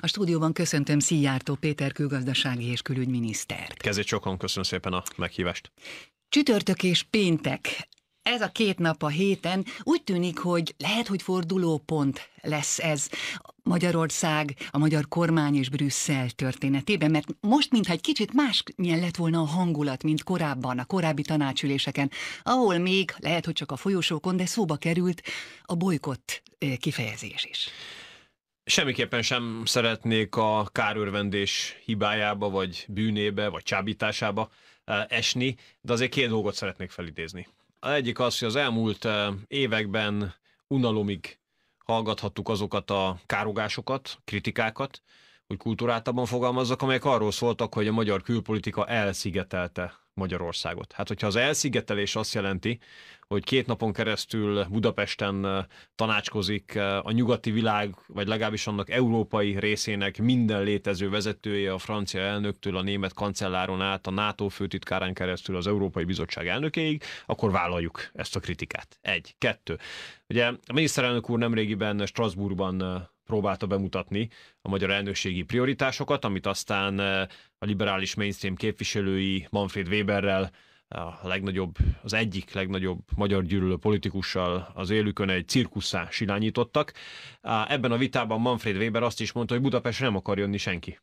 A stúdióban köszöntöm Szijjártó Péter külgazdasági és külügyminisztert. Kezét sokan köszönöm szépen a meghívást. Csütörtök és péntek. Ez a két nap a héten úgy tűnik, hogy lehet, hogy fordulópont lesz ez Magyarország, a magyar kormány és Brüsszel történetében, mert most mintha egy kicsit más lett volna a hangulat, mint korábban, a korábbi tanácsüléseken, ahol még, lehet, hogy csak a folyosókon, de szóba került a bolykott eh, kifejezés is. Semmiképpen sem szeretnék a kárőrvendés hibájába, vagy bűnébe, vagy csábításába eh, esni, de azért két dolgot szeretnék felidézni. Az egyik az, hogy az elmúlt eh, években unalomig hallgathattuk azokat a károgásokat, kritikákat, hogy kultúráltabban fogalmazzak, amelyek arról szóltak, hogy a magyar külpolitika elszigetelte Magyarországot. Hát, hogyha az elszigetelés azt jelenti, hogy két napon keresztül Budapesten tanácskozik a nyugati világ, vagy legalábbis annak európai részének minden létező vezetője a francia elnöktől, a német kancelláron át, a NATO főtitkárán keresztül az Európai Bizottság elnökéig, akkor vállaljuk ezt a kritikát. Egy. Kettő. Ugye a miniszterelnök úr nemrégiben Strasbourgban próbálta bemutatni a magyar elnökségi prioritásokat, amit aztán eh, a liberális mainstream képviselői Manfred Weberrel, a legnagyobb, az egyik legnagyobb magyar gyűlölő politikussal az élükön egy cirkuszá silányítottak. Ebben a vitában Manfred Weber azt is mondta, hogy Budapest nem akar jönni senki.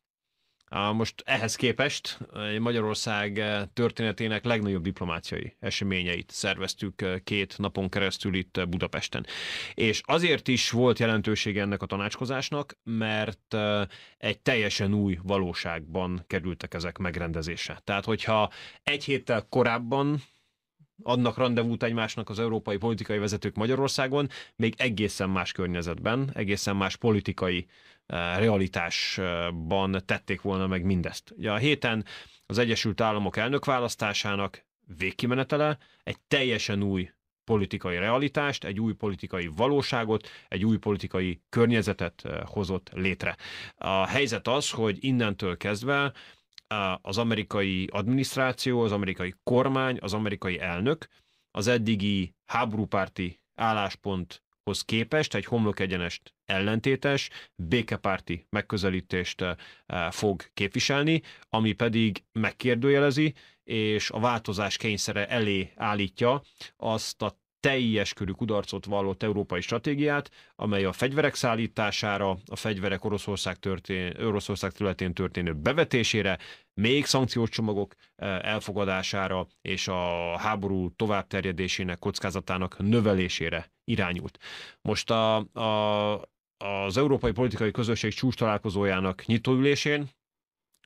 Most ehhez képest eh, Magyarország eh, történetének legnagyobb diplomáciai eseményeit szerveztük eh, két napon keresztül itt Budapesten. És azért is volt jelentőség ennek a tanácskozásnak, mert egy teljesen új valóságban kerültek ezek megrendezése. Tehát, hogyha egy héttel korábban adnak rendezvút egymásnak az európai politikai vezetők Magyarországon, még egészen más környezetben, egészen más politikai realitásban tették volna meg mindezt. Ugye a héten az Egyesült Államok elnökválasztásának végkimenetele egy teljesen új politikai realitást, egy új politikai valóságot, egy új politikai környezetet hozott létre. A helyzet az, hogy innentől kezdve az amerikai adminisztráció, az amerikai kormány, az amerikai elnök az eddigi háborúpárti álláspont alapokhoz képest egy homlok egyenest ellentétes, békepárti megközelítést eh, eh, fog képviselni, ami pedig megkérdőjelezi, és a változás kényszere elé állítja azt a teljes körű kudarcot vallott európai stratégiát, amely a fegyverek szállítására, a fegyverek Oroszország, történ- Oroszország területén történő bevetésére, még szankciós csomagok eh, elfogadására és a háború továbbterjedésének kockázatának növelésére irányult. Most a, a, az Európai Politikai Közösség csúcs találkozójának nyitóülésén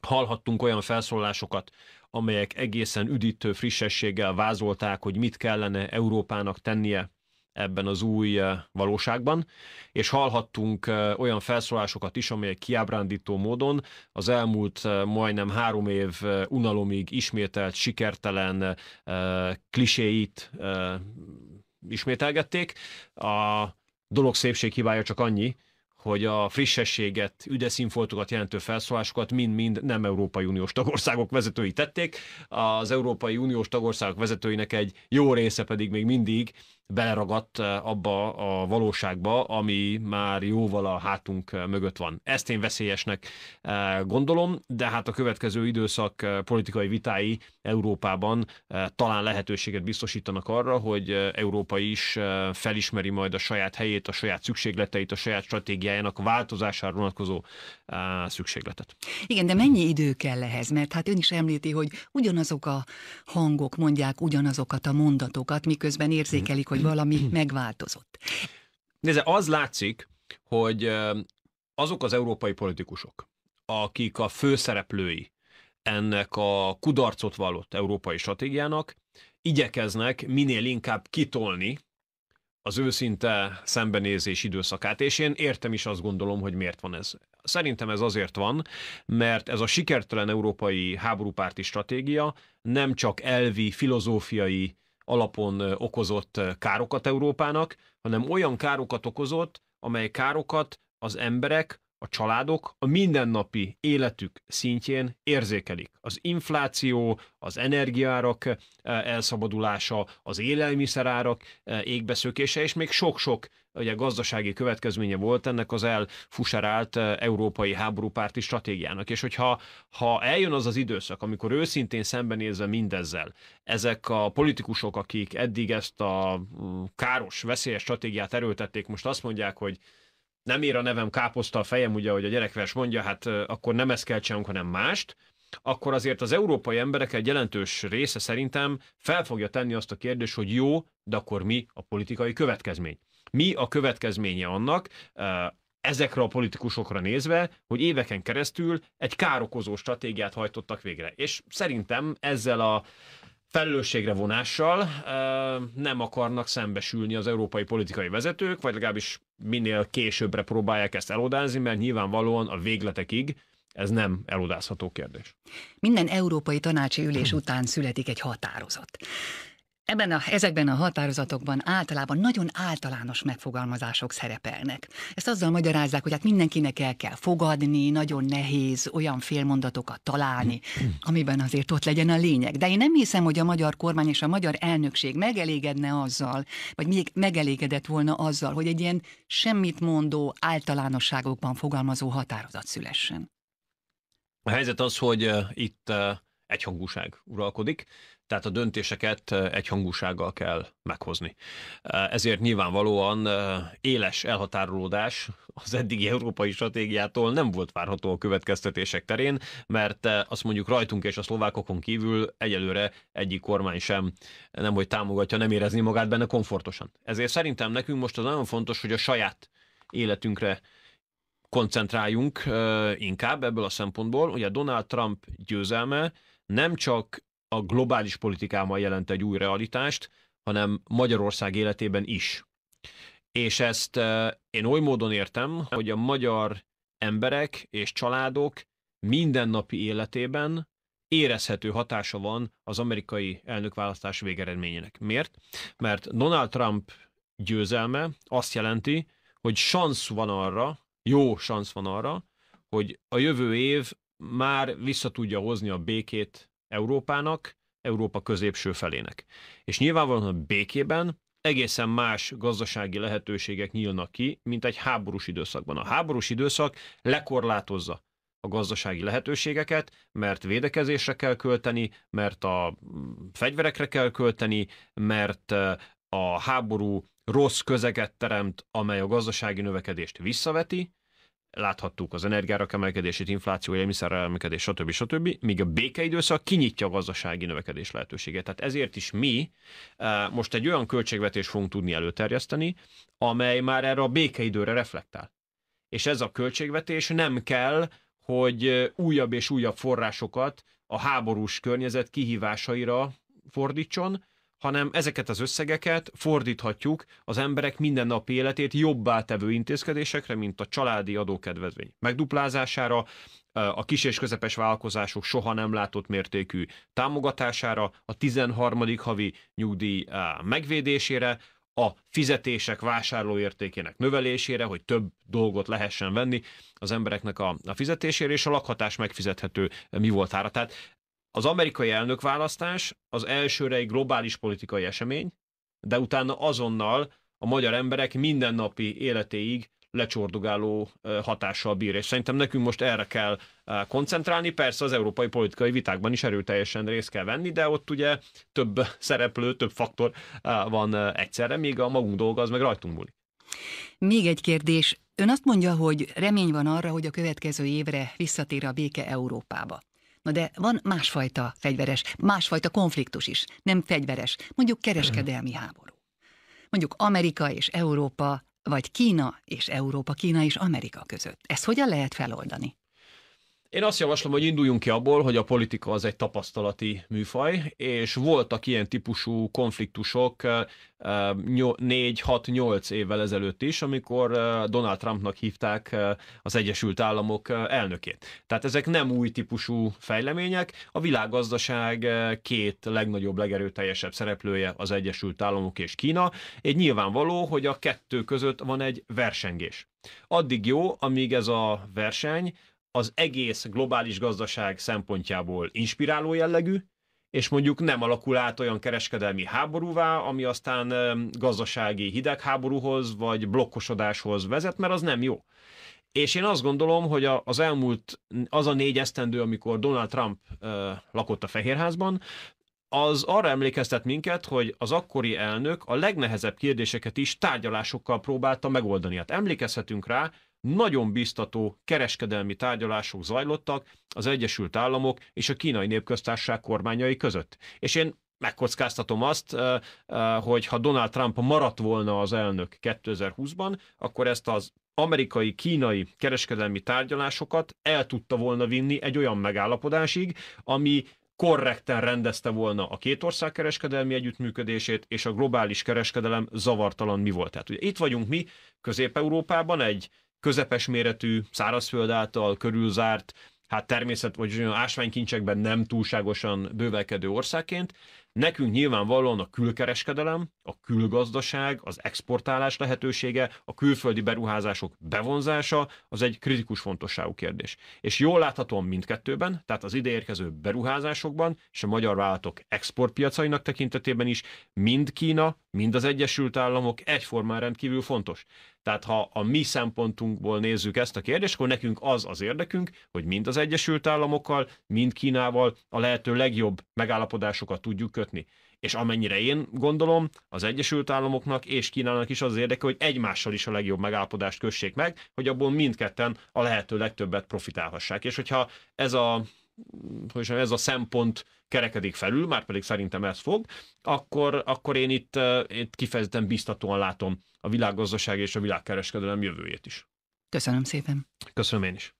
hallhattunk olyan felszólásokat, amelyek egészen üdítő frissességgel vázolták, hogy mit kellene Európának tennie ebben az új eh, valóságban, és hallhattunk eh, olyan felszólásokat is, amelyek kiábrándító módon az elmúlt eh, majdnem három év unalomig ismételt, sikertelen kliséit ismételgették. A dolog szépség hibája csak annyi, hogy a frissességet, üdeszínfoltokat jelentő felszólásokat mind-mind nem Európai Uniós tagországok vezetői tették. Az Európai Uniós tagországok vezetőinek egy jó része pedig még mindig beleragadt eh, abba a valóságba, ami már jóval a hátunk eh, mögött van. Ezt én veszélyesnek eh, gondolom, de hát a következő időszak politikai vitái Európában talán lehetőséget biztosítanak arra, hogy Európa is felismeri majd a saját helyét, a saját szükségleteit, a saját stratégiájának változására vonatkozó szükségletet. Igen, de mennyi idő kell ehhez? Mert hát ön is említi, hogy ugyanazok a hangok mondják ugyanazokat a mondatokat, miközben érzékelik, mhm. hogy hogy mhm. valami mhm. megváltozott. Nézze, az látszik, hogy azok az európai politikusok, akik a főszereplői ennek a kudarcot vallott európai stratégiának, igyekeznek minél inkább kitolni az őszinte szembenézés időszakát, és én értem is azt gondolom, hogy miért van ez. Szerintem ez azért van, mert ez a sikertelen európai háborúpárti stratégia nem csak elvi, filozófiai alapon okozott károkat Európának, hanem olyan károkat okozott, amely károkat az emberek a családok a mindennapi életük szintjén érzékelik. Az infláció, az energiárak eh, elszabadulása, az élelmiszerárak eh, égbeszökése, és még sok-sok ugye gazdasági következménye volt ennek az elfuserált eh, európai háborúpárti stratégiának. És hogyha ha eljön az az időszak, amikor őszintén szembenézve mindezzel, ezek a politikusok, akik eddig ezt a mm, káros, veszélyes stratégiát erőltették, most azt mondják, hogy nem ér a nevem káposzta a fejem, ugye, ahogy a gyerekvers mondja, hát akkor nem ezt kell csinálnunk, hanem mást, akkor azért az európai emberek egy jelentős része szerintem fel fogja tenni azt a kérdést, hogy jó, de akkor mi a politikai következmény? Mi a következménye annak, ezekre a politikusokra nézve, hogy éveken keresztül egy károkozó stratégiát hajtottak végre. És szerintem ezzel a felelősségre vonással nem akarnak szembesülni az európai politikai vezetők, vagy legalábbis minél későbbre próbálják ezt elodázni, mert nyilvánvalóan a végletekig ez nem elodázható kérdés. Minden európai tanácsi ülés után születik egy határozat. Ebben a, ezekben a határozatokban általában nagyon általános megfogalmazások szerepelnek. Ezt azzal magyarázzák, hogy hát mindenkinek el kell fogadni, nagyon nehéz olyan félmondatokat találni, amiben azért ott legyen a lényeg. De én nem hiszem, hogy a magyar kormány és a magyar elnökség megelégedne azzal, vagy még megelégedett volna azzal, hogy egy ilyen semmit mondó, általánosságokban fogalmazó határozat szülessen. A helyzet az, hogy itt egyhangúság uralkodik, tehát a döntéseket egyhangúsággal kell meghozni. Ezért nyilvánvalóan éles elhatárolódás az eddigi európai stratégiától nem volt várható a következtetések terén, mert azt mondjuk rajtunk és a szlovákokon kívül egyelőre egyik kormány sem nem hogy támogatja, nem érezni magát benne komfortosan. Ezért szerintem nekünk most az nagyon fontos, hogy a saját életünkre koncentráljunk inkább ebből a szempontból. Ugye Donald Trump győzelme nem csak a globális politikában jelent egy új realitást, hanem Magyarország életében is. És ezt eh, én oly módon értem, hogy a magyar emberek és családok mindennapi életében érezhető hatása van az amerikai elnökválasztás végeredményének. Miért? Mert Donald Trump győzelme azt jelenti, hogy szansz van arra, jó szansz van arra, hogy a jövő év már vissza tudja hozni a békét Európának, Európa középső felének. És nyilvánvalóan a békében egészen más gazdasági lehetőségek nyílnak ki, mint egy háborús időszakban. A háborús időszak lekorlátozza a gazdasági lehetőségeket, mert védekezésre kell költeni, mert a mm, fegyverekre kell költeni, mert a háború rossz közeget teremt, amely a gazdasági növekedést visszaveti, láthattuk az energiára emelkedését, infláció, élmiszer emelkedés, stb. stb. Míg a békeidőszak kinyitja a gazdasági növekedés lehetőséget. Tehát ezért is mi eh, most egy olyan költségvetés fogunk tudni előterjeszteni, amely már erre a békeidőre reflektál. És ez a költségvetés nem kell, hogy eh, újabb és újabb forrásokat a háborús környezet kihívásaira fordítson, hanem ezeket az összegeket fordíthatjuk az emberek mindennapi életét jobbá tevő intézkedésekre, mint a családi adókedvezmény megduplázására, a kis és közepes vállalkozások soha nem látott mértékű támogatására, a 13. havi nyugdíj megvédésére, a fizetések vásárlóértékének növelésére, hogy több dolgot lehessen venni az embereknek a, a fizetésére, és a lakhatás megfizethető mi ára. Tehát az amerikai elnökválasztás az elsőre egy globális politikai esemény, de utána azonnal a magyar emberek mindennapi életéig lecsordogáló hatással bír. És szerintem nekünk most erre kell koncentrálni. Persze az európai politikai vitákban is erőteljesen részt kell venni, de ott ugye több szereplő, több faktor van egyszerre, míg a magunk dolga az meg rajtunk múlik. Még egy kérdés. Ön azt mondja, hogy remény van arra, hogy a következő évre visszatér a béke Európába. Na de van másfajta fegyveres, másfajta konfliktus is, nem fegyveres, mondjuk kereskedelmi mhm. háború. Mondjuk Amerika és Európa, vagy Kína és Európa, Kína és Amerika között. Ezt hogyan lehet feloldani? Én azt javaslom, hogy induljunk ki abból, hogy a politika az egy tapasztalati műfaj, és voltak ilyen típusú konfliktusok 4-6-8 évvel ezelőtt is, amikor Donald Trumpnak hívták az Egyesült Államok elnökét. Tehát ezek nem új típusú fejlemények. A világgazdaság két legnagyobb, legerőteljesebb szereplője az Egyesült Államok és Kína, Egy nyilvánvaló, hogy a kettő között van egy versengés. Addig jó, amíg ez a verseny az egész globális gazdaság szempontjából inspiráló jellegű, és mondjuk nem alakul át olyan kereskedelmi háborúvá, ami aztán gazdasági hidegháborúhoz vagy blokkosodáshoz vezet, mert az nem jó. És én azt gondolom, hogy az elmúlt, az a négy esztendő, amikor Donald Trump lakott a Fehérházban, az arra emlékeztet minket, hogy az akkori elnök a legnehezebb kérdéseket is tárgyalásokkal próbálta megoldani. Hát emlékezhetünk rá, nagyon biztató kereskedelmi tárgyalások zajlottak az Egyesült Államok és a Kínai Népköztársaság kormányai között. És én megkockáztatom azt, hogy ha Donald Trump maradt volna az elnök 2020-ban, akkor ezt az amerikai-kínai kereskedelmi tárgyalásokat el tudta volna vinni egy olyan megállapodásig, ami korrekten rendezte volna a két ország kereskedelmi együttműködését, és a globális kereskedelem zavartalan mi volt. Tehát ugye itt vagyunk mi Közép-Európában egy közepes méretű, szárazföld által körülzárt, hát természet vagy ásványkincsekben nem túlságosan bővelkedő országként, Nekünk nyilvánvalóan a külkereskedelem, a külgazdaság, az exportálás lehetősége, a külföldi beruházások bevonzása, az egy kritikus fontosságú kérdés. És jól láthatóan mindkettőben, tehát az ideérkező beruházásokban és a magyar vállalatok exportpiacainak tekintetében is mind Kína, mind az Egyesült Államok egyformán rendkívül fontos. Tehát ha a mi szempontunkból nézzük ezt a kérdést, akkor nekünk az az érdekünk, hogy mind az Egyesült Államokkal, mind Kínával a lehető legjobb megállapodásokat tudjuk kötni. És amennyire én gondolom, az Egyesült Államoknak és Kínának is az érdeke, hogy egymással is a legjobb megállapodást kössék meg, hogy abból mindketten a lehető legtöbbet profitálhassák. És hogyha ez a hogy ez a szempont kerekedik felül, már pedig szerintem ez fog, akkor, akkor én itt, eh, itt kifejezetten biztatóan látom a világgazdaság és a világkereskedelem jövőjét is. Köszönöm szépen. Köszönöm én is.